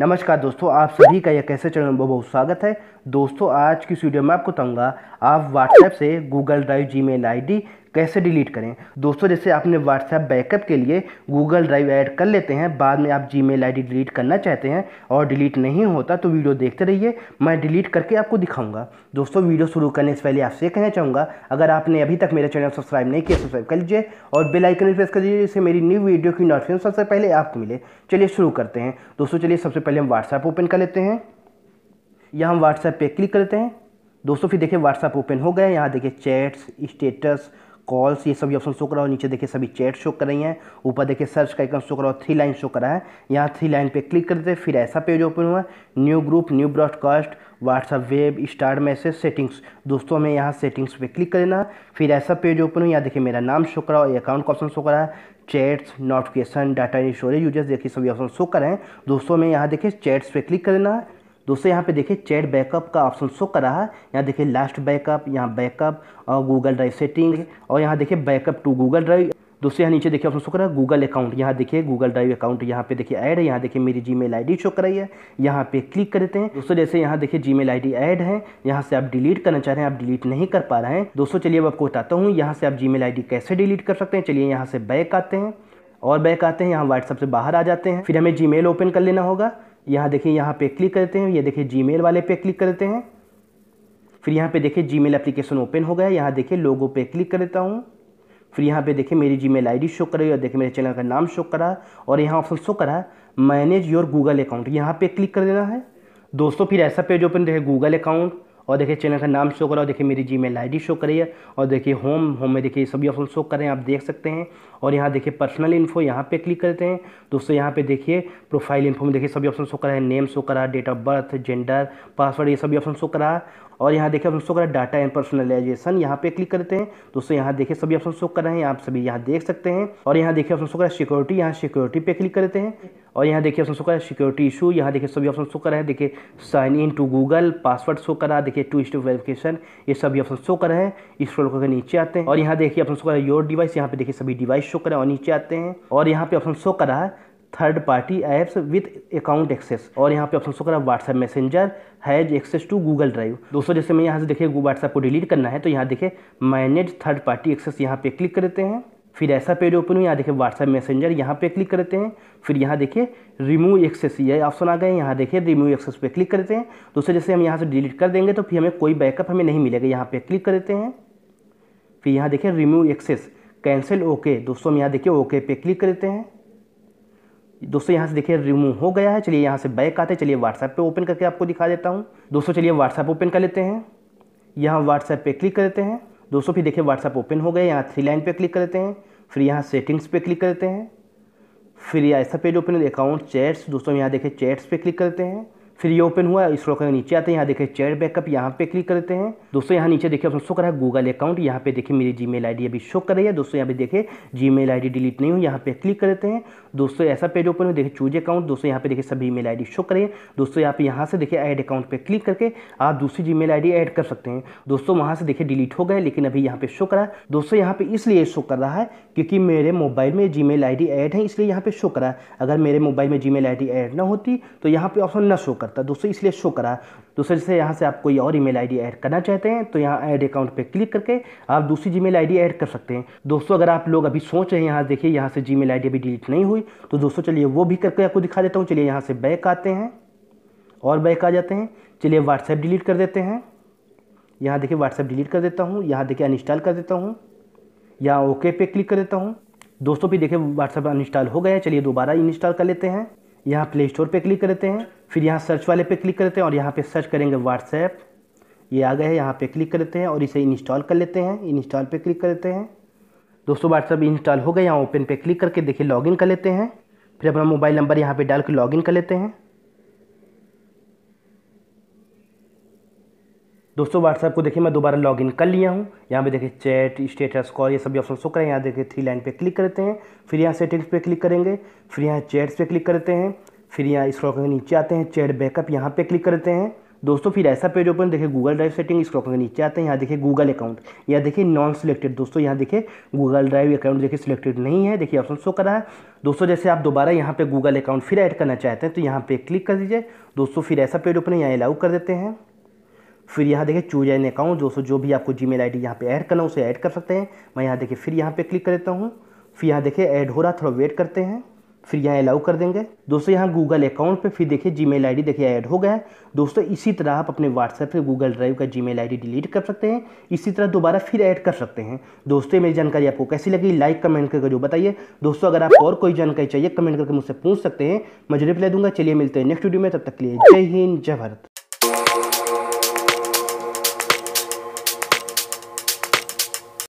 नमस्कार दोस्तों आप सभी का यह कैसे चैनल में बहुत स्वागत है दोस्तों आज की वीडियो में आपको बताऊंगा आप व्हाट्सएप से गूगल ड्राइव जी मेल आई कैसे डिलीट करें दोस्तों जैसे आपने व्हाट्सएप बैकअप के लिए गूगल ड्राइव ऐड कर लेते हैं बाद में आप जी मेल डिलीट करना चाहते हैं और डिलीट नहीं होता तो वीडियो देखते रहिए मैं डिलीट करके आपको दिखाऊंगा दोस्तों वीडियो शुरू करने से पहले आपसे कहना चाहूँगा अगर आपने अभी तक मेरा चैनल सब्सक्राइब नहीं किया सब्सक्राइब कर लीजिए और बेलाइकन प्रेस कर लीजिए जिससे मेरी न्यू वीडियो की नोटिफिकेशन सबसे पहले आपको मिले चलिए शुरू करते हैं दोस्तों चलिए सबसे पहले हम व्हाट्सएप ओपन कर लेते हैं या हम व्हाट्सएप पे क्लिक करते हैं दोस्तों फिर देखिए व्हाट्सएप ओपन हो गया यहाँ देखिए चैट्स स्टेटस कॉल्स ये सभी ऑप्शन शो कर रहा हो नीचे देखिए सभी चैट शो कर रही हैं ऊपर देखिए सर्च का आइकन शो कर रहा हो थ्री लाइन शो कर रहा है यहाँ थ्री लाइन पे क्लिक कर देते हैं फिर ऐसा पेज ओपन हुआ new group new broadcast WhatsApp web star message settings दोस्तों हमें यहाँ सेटिंग्स पे क्लिक कर देना फिर ऐसा पेज ओपन हुआ यहाँ देखिए मेरा नाम शो कर रहा हो अकाउंट का ऑप्शन शो कर रहा है chats notification data storage users देखिए सभी ऑप्शन शो कर रहे हैं दोस्तों हमें यहाँ देखिए चैट्स पे क्लिक कर देना दोस्तों यहाँ पे देखिए चैट बैकअप का ऑप्शन शो कर रहा है यहाँ देखिए लास्ट बैकअप यहाँ बैकअप और गूगल ड्राइव सेटिंग और यहाँ देखिए बैकअप टू गूगल ड्राइव दोस्तों यहाँ नीचे देखिए ऑप्शन शो कर रहा है गूगल अकाउंट यहाँ देखिए गूगल ड्राइव अकाउंट यहाँ पे देखिए ऐड है यहाँ देखिए मेरी जी मेल शो कर रही है यहाँ पे क्लिक कर देते हैं दोस्तों जैसे यहाँ देखिए जी मेल ऐड है यहाँ से आप डिलीट करना चाह रहे हैं आप डिलीट नहीं कर पा रहे हैं दोस्तों चलिए अब आपको बताता हूँ यहाँ से आप जी मेल कैसे डिलीट कर सकते हैं चलिए यहाँ से बैक आते हैं और बैक आते हैं यहाँ व्हाट्सअप से बाहर आ जाते हैं फिर हमें जी ओपन कर लेना होगा यहाँ देखिए यहाँ पे क्लिक करते हैं ये देखिए जीमेल वाले पे क्लिक करते हैं फिर यहाँ पे देखिए जीमेल एप्लीकेशन ओपन हो गया यहाँ देखिए लोगो पे क्लिक करता हूँ फिर यहाँ पे देखिए मेरी जीमेल आईडी शो कर रही है देखिए मेरे चैनल का नाम शो करा और यहाँ ऑप्शन शो करा मैनेज योर गूगल अकाउंट यहाँ पे क्लिक कर देना है दोस्तों फिर ऐसा पेज ओपन रहे गूगल अकाउंट और देखिए चैनल का नाम शो करा और देखिए मेरी जी मेल आई शो कर रही है और देखिए होम होम में देखिए सभी ऑप्शन शो कर रहे हैं आप देख सकते हैं और यहाँ देखिए पर्सनल इन्फो यहाँ पे क्लिक करते हैं दोस्तों यहाँ पे देखिए प्रोफाइल इन्फो में देखिए सभी ऑप्शन शो कर रहा है नेम शो करा date of birth gender password ये सभी ऑप्शन शो करा और यहाँ देखिए ऑप्शन शो कर रहा है डाटा एंड पर्सनलाइजेशन यहाँ पे क्लिक करते हैं दोस्तों यहाँ देखिए सभी ऑप्शन शो कर रहे हैं आप सभी यहाँ देख सकते हैं और यहाँ देखिए ऑप्शन शो कर रहा है सिक्योरिटी यहाँ सिक्योरिटी पे क्लिक करते हैं और यहाँ देखिए ऑप्शन शो कर रहा है सिक्योरिटी इशू यहाँ देखिए सभी ऑप्शन शो कर रहे है देखिए sign in to Google password show करा देखिए टू स्टेप वेरिफिकेशन ये सभी ऑप्शन शो कर रहे हैं स्क्रॉल करके नीचे आते हैं और यहाँ देखिए ऑप्शन शो कर योर डिवाइस यहाँ पे देखिए सभी डिवाइस शो करें और नीचे आते हैं और यहाँ पे ऑप्शन शो कर रहा है third party apps with account access और यहाँ पे ऑप्शन शो करा WhatsApp messenger has access to Google drive दोस्तों जैसे मैं यहाँ से देखिए व्हाट्सएप को डिलीट करना है तो यहाँ देखिए मैनेज थर्ड पार्टी एक्सेस यहाँ पे क्लिक करते हैं फिर ऐसा पेज ओपन हुआ यहाँ देखिए व्हाट्सएप मैसेंजर यहाँ पे क्लिक करते हैं फिर यहाँ देखिए रिमूव एक्सेस ये ऑप्शन आ गए यहाँ देखिए रिमूव एक्सेस पे क्लिक करते हैं दोस्तों जैसे हम यहाँ से डिलीट कर देंगे तो फिर हमें कोई बैकअप हमें नहीं मिलेगा यहाँ पे क्लिक करते हैं फिर यहाँ देखिए रिमूव एक्सेस कैंसिल ओके दोस्तों हम यहाँ देखिए ओके पे क्लिक करते हैं दोस्तों यहाँ से देखिए रिमूव हो गया है चलिए यहाँ से बैक आते हैं चलिए व्हाट्सएप पे ओपन करके आपको दिखा देता हूँ दोस्तों चलिए व्हाट्सएप ओपन कर लेते हैं यहाँ व्हाट्सएप पे क्लिक कर हैं दोस्तों फिर देखिए व्हाट्सएप ओपन हो गया यहाँ थ्री लाइन पे क्लिक कर हैं फिर यहाँ सेटिंग्स पे क्लिक करते हैं फिर ऐसा पेज ओपन अकाउंट चैट्स दोस्तों यहाँ देखिए चैट्स पे क्लिक करते हैं फिर ये ओपन हुआ इस का नीचे आते हैं यहाँ देखिए चेयर बैकअप यहाँ पे क्लिक करते हैं दोस्तों यहाँ नीचे देखिए शो कर है गूगल अकाउंट यहाँ पे देखिए मेरी जी मेल अभी शो कर रही है दोस्तों यहाँ पे देखिए जी मेल डिलीट नहीं हुई यहाँ पे क्लिक करते हैं दोस्तों ऐसा पेज ओपन हुआ देखिए चूज अकाउंट दोस्तों यहाँ पे देखिए सभी ई मेल आई शो करिए दोस्तों यहाँ पे यहाँ से देखिए एड अकाउंट पर क्लिक करके आप दूसरी जी मेल ऐड कर सकते हैं दोस्तों वहाँ से देखिए डिलीट हो गए लेकिन अभी यहाँ पे शो करा दोस्तों यहाँ पे इसलिए शो कर रहा है क्योंकि मेरे मोबाइल में जी मेल ऐड है इसलिए यहाँ पे शो करा अगर मेरे मोबाइल में जी मेल ऐड ना होती तो यहाँ पे ऑप्शन न शो कर करता है दोस्तों इसलिए शो करा दूसरे जैसे यहाँ से आप कोई और ईमेल आईडी ऐड करना चाहते हैं तो यहाँ ऐड अकाउंट पे क्लिक करके आप दूसरी जीमेल आईडी ऐड कर सकते हैं दोस्तों अगर आप लोग अभी सोच रहे हैं यहाँ देखिए यहाँ से जीमेल डी अभी डिलीट नहीं हुई तो दोस्तों चलिए वो भी करके आपको दिखा देता हूँ चलिए यहाँ से बैक आते हैं और बैक आ जाते हैं चलिए व्हाट्सएप डिलीट कर देते हैं यहाँ देखिए व्हाट्सएप डिलीट कर देता हूँ यहाँ देखिए अनइंस्टॉल कर देता हूँ यहाँ ओके पे क्लिक कर देता हूँ दोस्तों भी देखिए व्हाट्सएप अनइंस्टॉल हो गया चलिए दोबारा इंस्टॉल कर लेते हैं यहाँ प्ले स्टोर पर क्लिक कर देते हैं फिर यहाँ सर्च वाले पे क्लिक करते हैं और यहाँ पे सर्च करेंगे व्हाट्सएप ये आ गए है यहाँ पे क्लिक करते हैं और इसे इंस्टॉल कर लेते हैं इंस्टॉल पे क्लिक करते हैं दोस्तों व्हाट्सएप इंस्टॉल हो गया यहाँ ओपन पे क्लिक करके देखिए लॉगिन कर लेते हैं फिर अपना मोबाइल नंबर यहाँ पर डाल के लॉगिन कर लेते हैं दोस्तों व्हाट्सएप को देखिए मैं दोबारा लॉगिन कर लिया हूँ यहाँ पे देखिए चैट स्टेटस कॉल ये सभी ऑप्शन शो करें यहाँ देखिए थ्री लाइन पे क्लिक करते हैं फिर यहाँ सेटिंग्स पे क्लिक करेंगे फिर यहाँ चैट्स पे क्लिक करते हैं फिर यहाँ इस के नीचे आते हैं चैट बैकअप यहाँ पे क्लिक करते हैं दोस्तों फिर ऐसा पेज ओपन देखिए गूगल ड्राइव सेटिंग इस के नीचे आते हैं यहाँ देखिए गूगल अकाउंट यहाँ देखिए नॉन सिलेक्टेड दोस्तों यहाँ देखिए गूगल ड्राइव अकाउंट देखिए सिलेक्टेड नहीं है देखिए ऑप्शन शो करा है दोस्तों जैसे आप दोबारा यहाँ पे गूगल अकाउंट फिर ऐड करना चाहते हैं तो यहाँ पे क्लिक कर दीजिए दोस्तों फिर ऐसा पेज ओपन यहाँ अलाउ कर देते हैं फिर यहाँ देखिए चूज एन अकाउंट दोस्तों जो भी आपको जी मेल आई डी यहाँ पर ऐड करना उसे ऐड कर सकते हैं मैं यहाँ देखिए फिर यहाँ पर क्लिक कर देता हूँ फिर यहाँ देखिए ऐड हो रहा थोड़ा वेट करते हैं फिर यहाँ अलाउ कर देंगे दोस्तों यहाँ गूगल अकाउंट पे फिर देखिए जीमेल आईडी देखिए ऐड हो गया है दोस्तों इसी तरह आप अपने व्हाट्सएप पे गूगल ड्राइव का जीमेल आईडी डिलीट कर सकते हैं इसी तरह दोबारा फिर ऐड कर सकते हैं दोस्तों मेरी जानकारी आपको कैसी लगी लाइक कमेंट करके जो बताइए दोस्तों अगर आपको और कोई जानकारी चाहिए कमेंट करके मुझसे पूछ सकते हैं मैं रिप्लाई दूंगा चलिए मिलते हैं नेक्स्ट वीडियो में तब तक के लिए जय हिंद जय भारत